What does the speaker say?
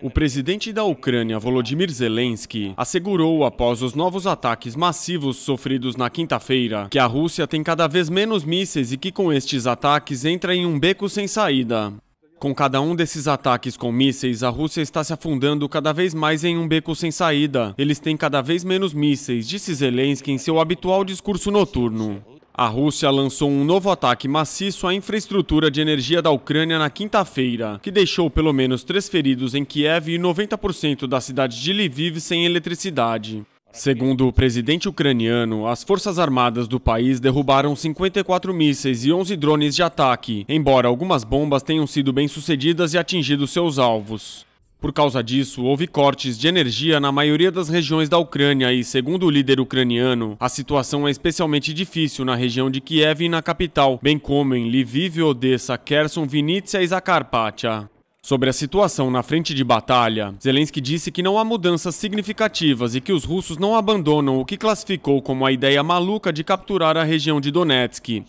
O presidente da Ucrânia, Volodymyr Zelensky, assegurou após os novos ataques massivos sofridos na quinta-feira que a Rússia tem cada vez menos mísseis e que com estes ataques entra em um beco sem saída. Com cada um desses ataques com mísseis, a Rússia está se afundando cada vez mais em um beco sem saída. Eles têm cada vez menos mísseis, disse Zelensky em seu habitual discurso noturno. A Rússia lançou um novo ataque maciço à infraestrutura de energia da Ucrânia na quinta-feira, que deixou pelo menos três feridos em Kiev e 90% da cidade de Lviv sem eletricidade. Segundo o presidente ucraniano, as forças armadas do país derrubaram 54 mísseis e 11 drones de ataque, embora algumas bombas tenham sido bem-sucedidas e atingido seus alvos. Por causa disso, houve cortes de energia na maioria das regiões da Ucrânia e, segundo o líder ucraniano, a situação é especialmente difícil na região de Kiev e na capital, bem como em Lviv, Odessa, Kherson, Vinícius e Zakarpattia. Sobre a situação na frente de batalha, Zelensky disse que não há mudanças significativas e que os russos não abandonam o que classificou como a ideia maluca de capturar a região de Donetsk.